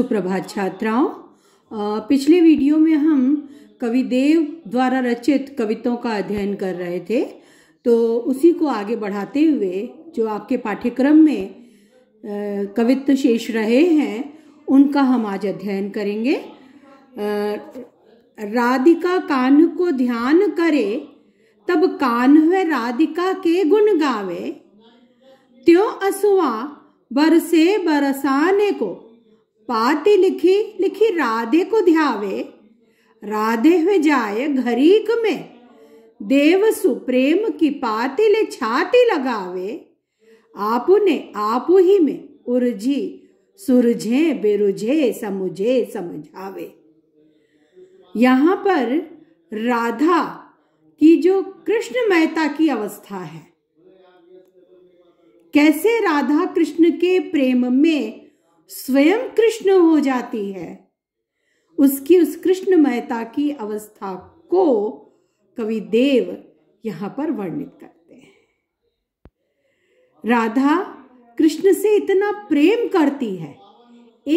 सुप्रभात छात्राओं पिछले वीडियो में हम कविदेव द्वारा रचित कविताओं का अध्ययन कर रहे थे तो उसी को आगे बढ़ाते हुए जो आपके पाठ्यक्रम में कवित्व शेष रहे हैं उनका हम आज अध्ययन करेंगे राधिका कान्ह को ध्यान करे तब कान्ह राधिका के गुण गावे त्यों असुआ बरसे बरसाने को पाति लिखी लिखी राधे को ध्यावे राधे हुए जाए घरीक में देव सुप्रेम की पाति ले छाती लगावे आपु ने आपु ही में उर्जी सुरझे बेरुझे समुझे समझावे यहाँ पर राधा की जो कृष्ण मेहता की अवस्था है कैसे राधा कृष्ण के प्रेम में स्वयं कृष्ण हो जाती है उसकी उस कृष्णमयता की अवस्था को कवि देव यहां पर वर्णित करते हैं राधा कृष्ण से इतना प्रेम करती है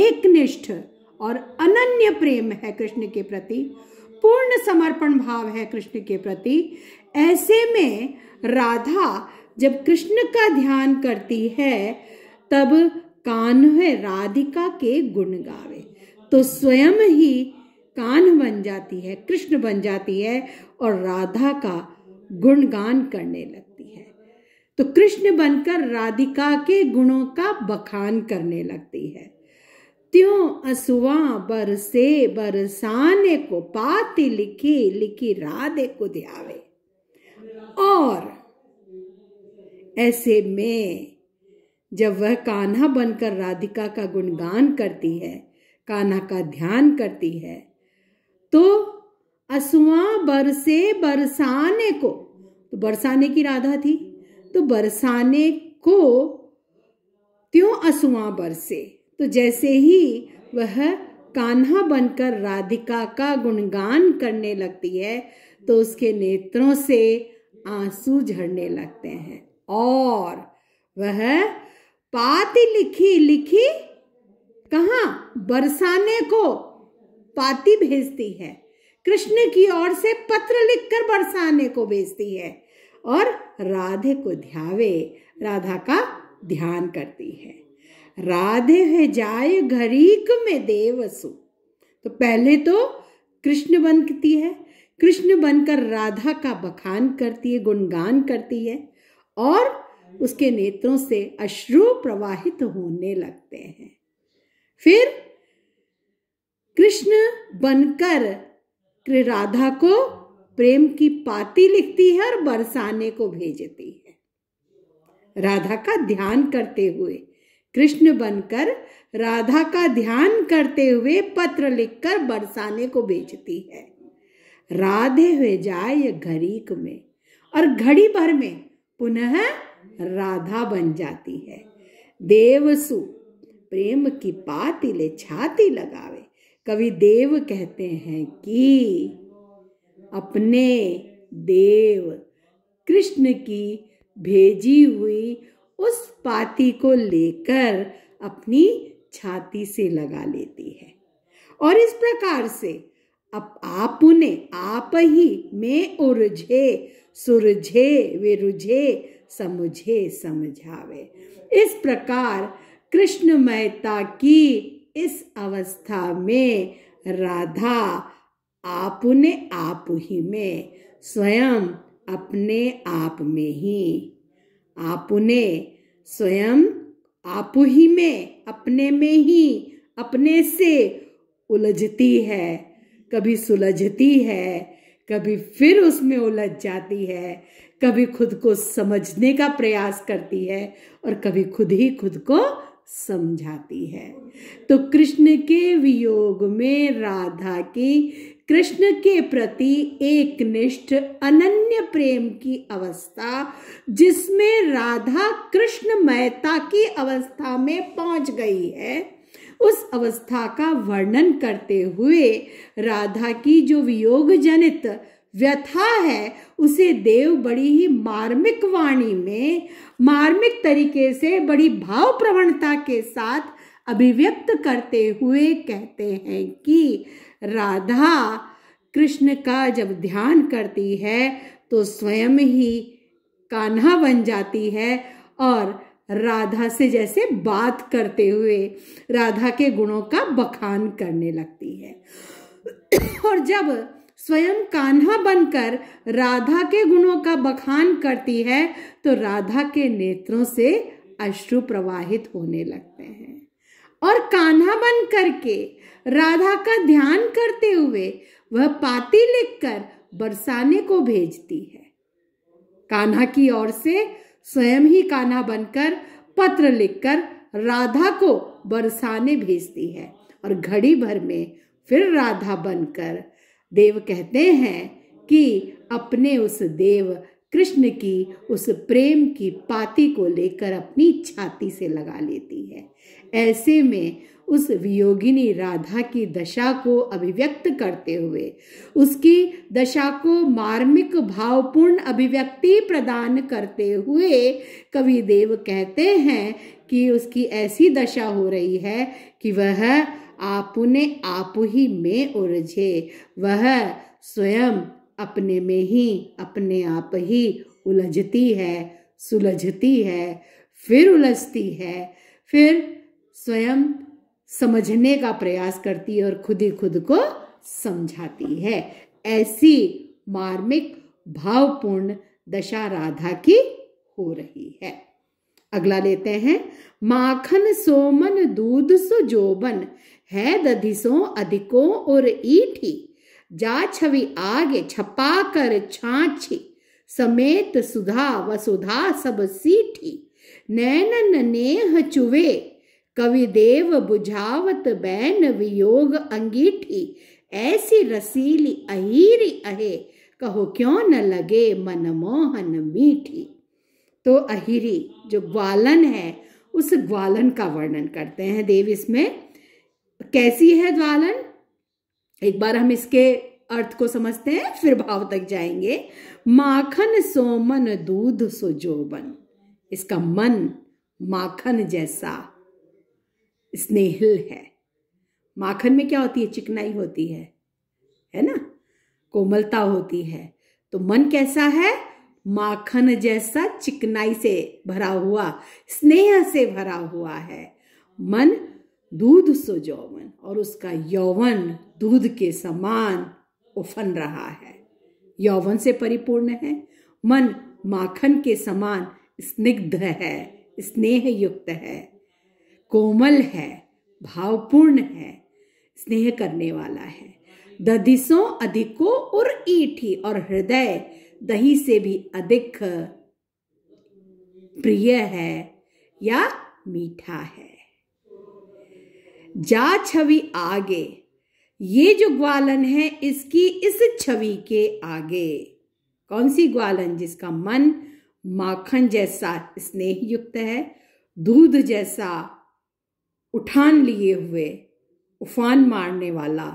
एक निष्ठ और अनन्य प्रेम है कृष्ण के प्रति पूर्ण समर्पण भाव है कृष्ण के प्रति ऐसे में राधा जब कृष्ण का ध्यान करती है तब कान है राधिका के गुण गावे तो स्वयं ही कान बन जाती है कृष्ण बन जाती है और राधा का गुणगान करने लगती है तो कृष्ण बनकर राधिका के गुणों का बखान करने लगती है त्यों असुआ बरसे बरसाने को पाती लिखी लिखी राधे को ध्यावे और ऐसे में जब वह कान्हा बनकर राधिका का गुणगान करती है कान्हा का ध्यान करती है तो असुआ बरसे बरसाने को तो बरसाने की राधा थी तो बरसाने को त्यों असुआ बरसे तो जैसे ही वह कान्हा बनकर राधिका का गुणगान करने लगती है तो उसके नेत्रों से आंसू झड़ने लगते हैं और वह पाती लिखी लिखी कहा बरसाने को पाती भेजती है कृष्ण की ओर से पत्र लिखकर बरसाने को भेजती है और राधे को ध्यावे राधा का ध्यान करती है राधे है जाए घरीक में देवसु तो पहले तो कृष्ण बनती है कृष्ण बनकर राधा का बखान करती है गुणगान करती है और उसके नेत्रों से अश्रु प्रवाहित होने लगते हैं फिर कृष्ण बनकर राधा को प्रेम की पाती लिखती है और बरसाने को भेजती है राधा का ध्यान करते हुए कृष्ण बनकर राधा का ध्यान करते हुए पत्र लिखकर बरसाने को भेजती है राधे हुए जाए घड़ी में और घड़ी भर में पुनः राधा बन जाती है देवसु प्रेम की पाती ले छाती लगावे कवि देव कहते हैं कि अपने देव कृष्ण की भेजी हुई उस पाती को लेकर अपनी छाती से लगा लेती है और इस प्रकार से अब आप उन्हें आप ही में उरझे सुरझे विरुझे समुझे समझावे इस प्रकार कृष्ण मेहता की इस अवस्था में राधा आपने आप ही में स्वयं अपने आप में ही आपने स्वयं आप ही में अपने में ही अपने से उलझती है कभी सुलझती है कभी फिर उसमें उलझ जाती है कभी खुद को समझने का प्रयास करती है और कभी खुद ही खुद को समझाती है तो कृष्ण के वियोग में राधा की कृष्ण के प्रति एक निष्ठ अनन्य प्रेम की अवस्था जिसमें राधा कृष्ण मैता की अवस्था में पहुंच गई है उस अवस्था का वर्णन करते हुए राधा की जो वियोग जनित व्यथा है उसे देव बड़ी ही मार्मिक वाणी में मार्मिक तरीके से बड़ी भाव प्रवणता के साथ अभिव्यक्त करते हुए कहते हैं कि राधा कृष्ण का जब ध्यान करती है तो स्वयं ही कान्हा बन जाती है और राधा से जैसे बात करते हुए राधा के गुणों का बखान करने लगती है और जब स्वयं कान्हा बनकर राधा के गुणों का बखान करती है तो राधा के नेत्रों से अश्रु प्रवाहित होने लगते हैं और कान्हा बन करके राधा का ध्यान करते हुए वह पाती लिखकर बरसाने को भेजती है कान्हा की ओर से स्वयं ही कान्हा बनकर पत्र लिखकर राधा को बरसाने भेजती है और घड़ी भर में फिर राधा बनकर देव कहते हैं कि अपने उस देव कृष्ण की उस प्रेम की पाती को लेकर अपनी छाती से लगा लेती है ऐसे में उस वियोगिनी राधा की दशा को अभिव्यक्त करते हुए उसकी दशा को मार्मिक भावपूर्ण अभिव्यक्ति प्रदान करते हुए कवि देव कहते हैं कि उसकी ऐसी दशा हो रही है कि वह आपुने आप ही में उलझे वह स्वयं अपने में ही अपने आप ही उलझती है सुलझती है फिर उलझती है फिर स्वयं समझने का प्रयास करती है और खुद ही खुद को समझाती है ऐसी मार्मिक भावपूर्ण दशा राधा की हो रही है अगला लेते हैं माखन सोमन दूध सुजोबन है दधिसो अधिको और ईठी जा छवि आगे छपा कर छाछी समेत सुधा वसुधा सब सीठी नैनन नेह चुवे कवि देव बुझावत बैन वियोग अंगीठी ऐसी रसीली अहीरी अहे कहो क्यों न लगे मनमोहन मीठी तो अहिरी जो ग्वालन है उस ग्वालन का वर्णन करते हैं देव इसमें कैसी है ज्वालन एक बार हम इसके अर्थ को समझते हैं फिर भाव तक जाएंगे माखन सोमन दूध सो इसका मन माखन जैसा स्नेहिल है माखन में क्या होती है चिकनाई होती है है ना कोमलता होती है तो मन कैसा है माखन जैसा चिकनाई से भरा हुआ स्नेह से भरा हुआ है मन दूध सो यौवन और उसका यौवन दूध के समान उफन रहा है यौवन से परिपूर्ण है मन माखन के समान स्निग्ध है स्नेह युक्त है कोमल है भावपूर्ण है स्नेह करने वाला है दधिसों अधिको और ईठी और हृदय दही से भी अधिक प्रिय है या मीठा है जा छवि आगे ये जो ग्वालन है इसकी इस छवि के आगे कौन सी ग्वालन जिसका मन माखन जैसा स्नेह युक्त है दूध जैसा उठान लिए हुए उफान मारने वाला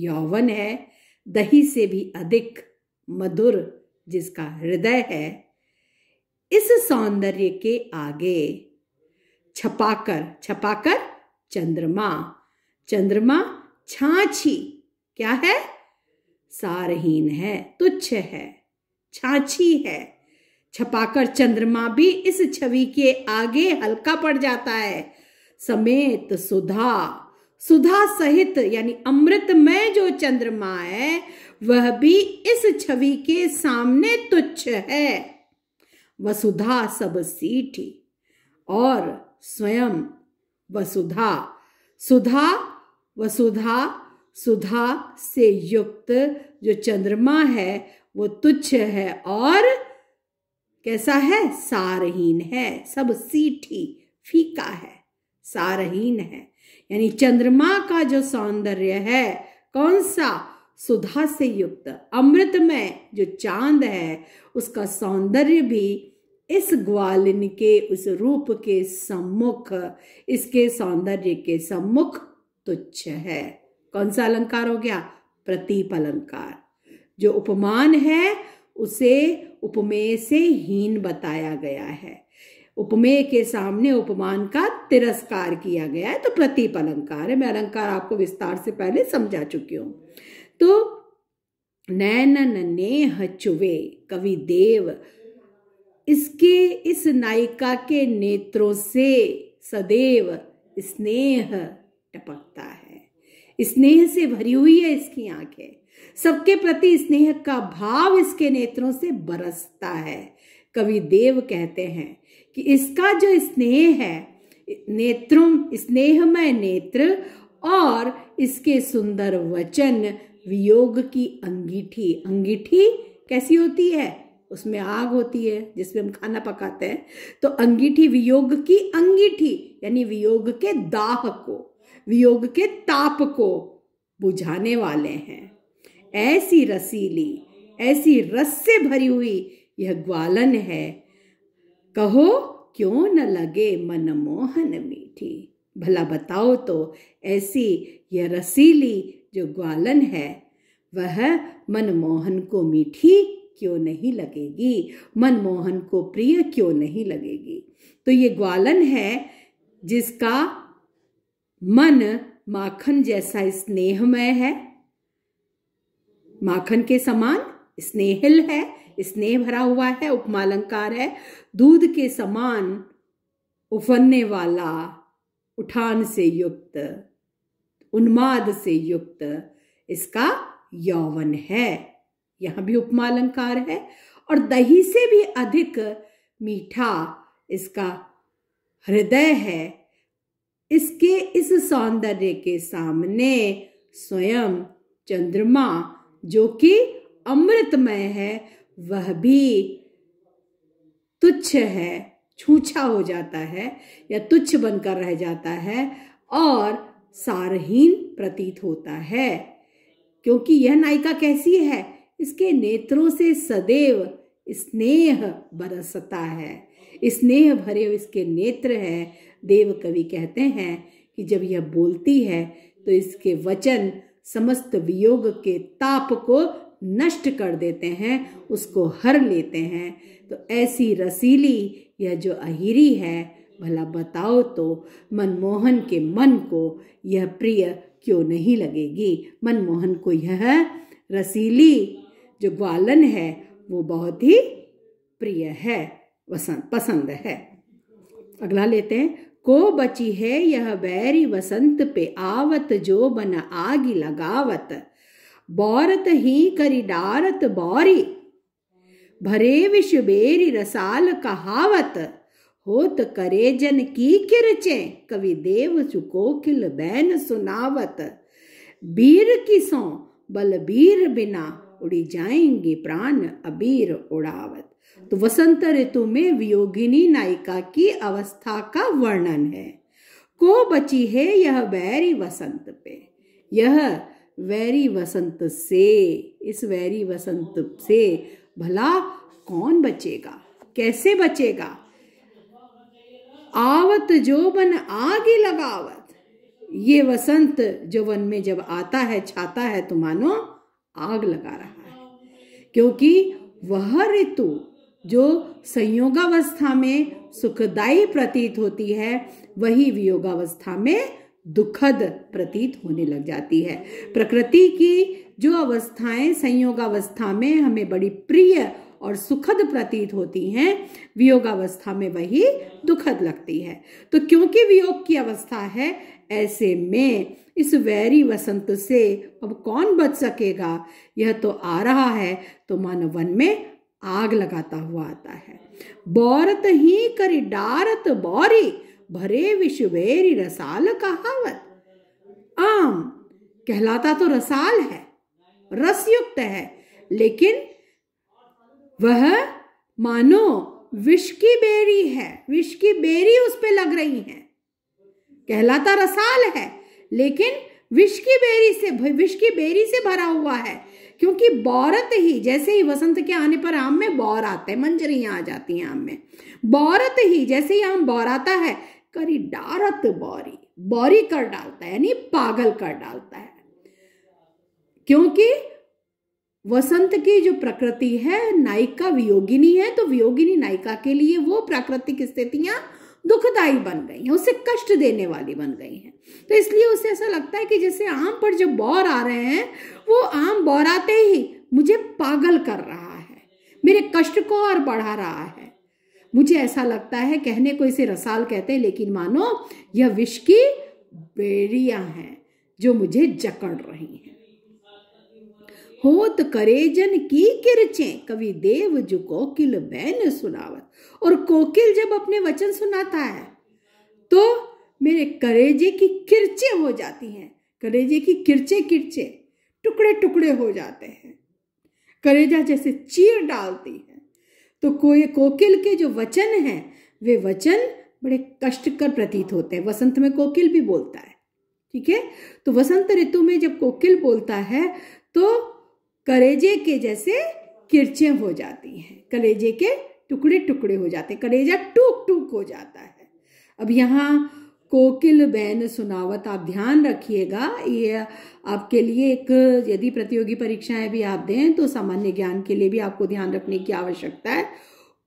यौवन है दही से भी अधिक मधुर जिसका हृदय है इस सौंदर्य के आगे छपाकर छपाकर चंद्रमा चंद्रमा छाछी क्या है सारहीन है तुच्छ है छाछी है छपाकर चंद्रमा भी इस छवि के आगे हल्का पड़ जाता है समेत सुधा सुधा सहित यानी अमृतमय जो चंद्रमा है वह भी इस छवि के सामने तुच्छ है वसुधा सब सीठी और स्वयं वसुधा सुधा वसुधा सुधा से युक्त जो चंद्रमा है वो तुच्छ है और कैसा है सारहीन है सब सीठी फीका है सारहीन है यानी चंद्रमा का जो सौंदर्य है कौन सा सुधा से युक्त अमृतमय जो चांद है उसका सौंदर्य भी इस ग्वालिन के उस रूप के सम्मुख इसके सौंदर्य के सम्मुख तुच्छ है कौन सा अलंकार हो गया प्रतीप अलंकार जो उपमान है उसे उपमेय से हीन बताया गया है उपमेय के सामने उपमान का तिरस्कार किया गया है तो प्रतीप अलंकार है मैं अलंकार आपको विस्तार से पहले समझा चुकी हूं तो नैन नेह चुवे कवि देव इसके इस नायिका के नेत्रों से सदैव स्नेह टपकता है स्नेह से भरी हुई है इसकी आंखें सबके प्रति स्नेह का भाव इसके नेत्रों से बरसता है कवि देव कहते हैं कि इसका जो स्नेह है नेत्रों स्नेहमय नेत्र और इसके सुंदर वचन वियोग की अंगीठी अंगीठी कैसी होती है उसमें आग होती है जिसमें हम खाना पकाते हैं तो अंगीठी वियोग की अंगीठी यानी वियोग के दाह को वियोग के ताप को बुझाने वाले हैं ऐसी रसीली ऐसी रस से भरी हुई यह ग्वालन है कहो क्यों न लगे मनमोहन मीठी भला बताओ तो ऐसी यह रसीली जो ग्वालन है वह मनमोहन को मीठी क्यों नहीं लगेगी मनमोहन को प्रिय क्यों नहीं लगेगी तो ये ग्वालन है जिसका मन माखन जैसा स्नेहमय है माखन के समान स्नेहिल है स्नेह भरा हुआ है उपमालंकार है दूध के समान उफनने वाला उठान से युक्त उन्माद से युक्त इसका यौवन है यहाँ भी उपमा अलंकार है और दही से भी अधिक मीठा इसका हृदय है इसके इस सौंदर्य के सामने स्वयं चंद्रमा जो कि अमृतमय है वह भी तुच्छ है छूछा हो जाता है या तुच्छ बनकर रह जाता है और सारहीन प्रतीत होता है क्योंकि यह नायिका कैसी है इसके नेत्रों से सदैव स्नेह बरसता है स्नेह भरे इसके नेत्र है देव कवि कहते हैं कि जब यह बोलती है तो इसके वचन समस्त वियोग के ताप को नष्ट कर देते हैं उसको हर लेते हैं तो ऐसी रसीली यह जो अहिरी है भला बताओ तो मनमोहन के मन को यह प्रिय क्यों नहीं लगेगी मनमोहन को यह रसीली जो ग्वालन है वो बहुत ही प्रिय है पसंद है अगला लेते हैं को बची है यह बैरी वसंत पे आवत जो बन आगी लगावत बौरत ही करी डारत बौरी भरे विष बेरी रसाल कहावत होत करे जन की किरचे कवि देव चुको किल बैन सुनावत बीर की सौ बलबीर बिना उड़ी जाएंगे प्राण अबीर उड़ावत तो वसंत ऋतु में वियोगिनी नायिका की अवस्था का वर्णन है को बची है यह वैरी वसंत पे यह वैरी वसंत से इस वैरी वसंत से भला कौन बचेगा कैसे बचेगा आवत जो बन आगे लगावत ये वसंत जो वन में जब आता है छाता है तो मानो आग लगा रहा है क्योंकि वह ऋतु जो संयोगावस्था में सुखदायी प्रतीत होती है वही वियोगावस्था में दुखद प्रतीत होने लग जाती है प्रकृति की जो अवस्थाएं संयोगावस्था में हमें बड़ी प्रिय और सुखद प्रतीत होती हैं वियोगावस्था में वही दुखद लगती है तो क्योंकि वियोग की अवस्था है ऐसे में इस वैरी वसंत से अब कौन बच सकेगा यह तो आ रहा है तो मानव वन में आग लगाता हुआ आता है बौरत ही करी डारत बौरी भरे विश्वेरी रसाल कहावत आम कहलाता तो रसाल है रसयुक्त है लेकिन वह मानो विष की बेरी है विष की बेरी उस पर लग रही है कहलाता रसाल है लेकिन विष की बेरी से विष की बेरी से भरा हुआ है क्योंकि बौरत ही जैसे ही वसंत के आने पर आम में बौर आते हैं मंजरियां आ जाती हैं आम में बौरत ही जैसे ही आम बौर आता है करी डारत बौरी बौरी कर डालता है यानी पागल कर डालता है क्योंकि वसंत की जो प्रकृति है नायिका वियोगिनी है तो वियोगिनी नायिका के लिए वो प्राकृतिक स्थितियां दुखदायी बन गई हैं उसे कष्ट देने वाली बन गई हैं तो इसलिए उसे ऐसा लगता है कि जैसे आम पर जो बौर आ रहे हैं वो आम बौराते ही मुझे पागल कर रहा है मेरे कष्ट को और बढ़ा रहा है मुझे ऐसा लगता है कहने को इसे रसाल कहते हैं लेकिन मानो यह विष की बेड़ियां हैं जो मुझे जकड़ रही हैं होत करेजन की किरचे कवि देव जो कोकिल बैन सुनावत और कोकिल जब अपने वचन सुनाता है तो मेरे करेजे की किरचे हो जाती हैं करेजे की किरचे किरचे टुकड़े टुकड़े हो जाते हैं करेजा जैसे चीर डालती है तो कोई कोकिल के जो वचन हैं वे वचन बड़े कष्टकर प्रतीत होते हैं वसंत में कोकिल भी बोलता है ठीक है तो वसंत ऋतु में जब कोकिल बोलता है तो करेजे के जैसे किरचें हो जाती हैं कलेजे के टुकड़े टुकड़े हो जाते हैं कलेजा टूक टूक हो जाता है अब यहाँ कोकिल बैन सुनावत आप ध्यान रखिएगा ये आपके लिए एक यदि प्रतियोगी परीक्षाएं भी आप दें तो सामान्य ज्ञान के लिए भी आपको ध्यान रखने की आवश्यकता है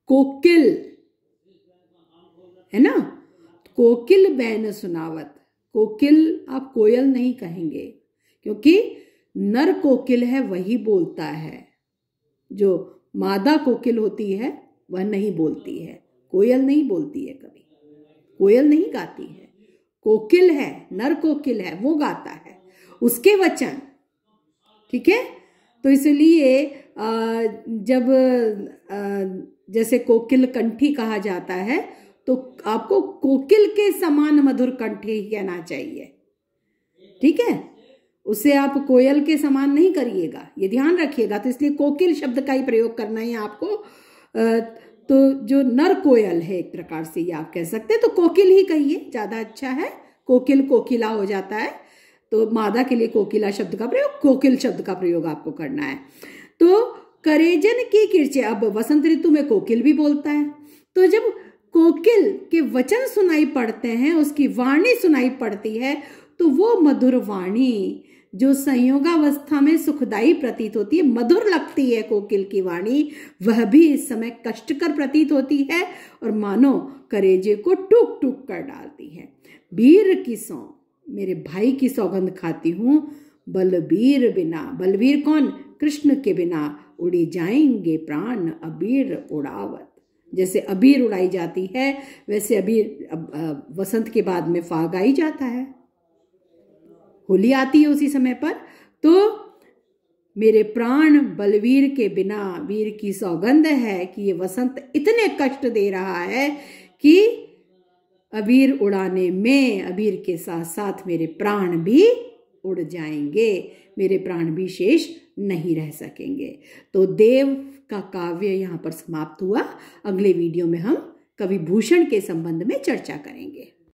कोकिल है ना कोकिल बैन सुनावत कोकिल आप कोयल नहीं कहेंगे क्योंकि नर कोकिल है वही बोलता है जो मादा कोकिल होती है वह नहीं बोलती है कोयल नहीं बोलती है कभी कोयल नहीं गाती है कोकिल है नर कोकिल है वो गाता है उसके वचन ठीक है तो इसलिए जब जैसे कोकिल कंठी कहा जाता है तो आपको कोकिल के समान मधुर कंठे ही कहना चाहिए ठीक है उसे आप कोयल के समान नहीं करिएगा ये ध्यान रखिएगा तो इसलिए कोकिल शब्द का ही प्रयोग करना है आपको तो जो नर कोयल है एक प्रकार से ये आप कह सकते हैं तो कोकिल ही कहिए ज़्यादा अच्छा है कोकिल कोकिला हो जाता है तो मादा के लिए कोकिला शब्द का प्रयोग कोकिल शब्द का प्रयोग आपको करना है तो करेजन की किरचे अब वसंत ऋतु में कोकिल भी बोलता है तो जब कोकिल के वचन सुनाई पड़ते हैं उसकी वाणी सुनाई पड़ती है तो वो मधुर वाणी जो संयोगावस्था में सुखदायी प्रतीत होती है मधुर लगती है कोकिल की वाणी वह भी इस समय कष्टकर प्रतीत होती है और मानो करेजे को टूक टूक कर डालती है वीर की सौ मेरे भाई की सौगंध खाती हूँ बलबीर बिना बलबीर कौन कृष्ण के बिना उड़ी जाएंगे प्राण अबीर उड़ावत जैसे अबीर उड़ाई जाती है वैसे अबीर अब, अब, वसंत के बाद में फाग आई जाता है होली आती है उसी समय पर तो मेरे प्राण बलवीर के बिना वीर की सौगंध है कि ये वसंत इतने कष्ट दे रहा है कि अबीर उड़ाने में अबीर के साथ साथ मेरे प्राण भी उड़ जाएंगे मेरे प्राण भी शेष नहीं रह सकेंगे तो देव का काव्य यहाँ पर समाप्त हुआ अगले वीडियो में हम कवि भूषण के संबंध में चर्चा करेंगे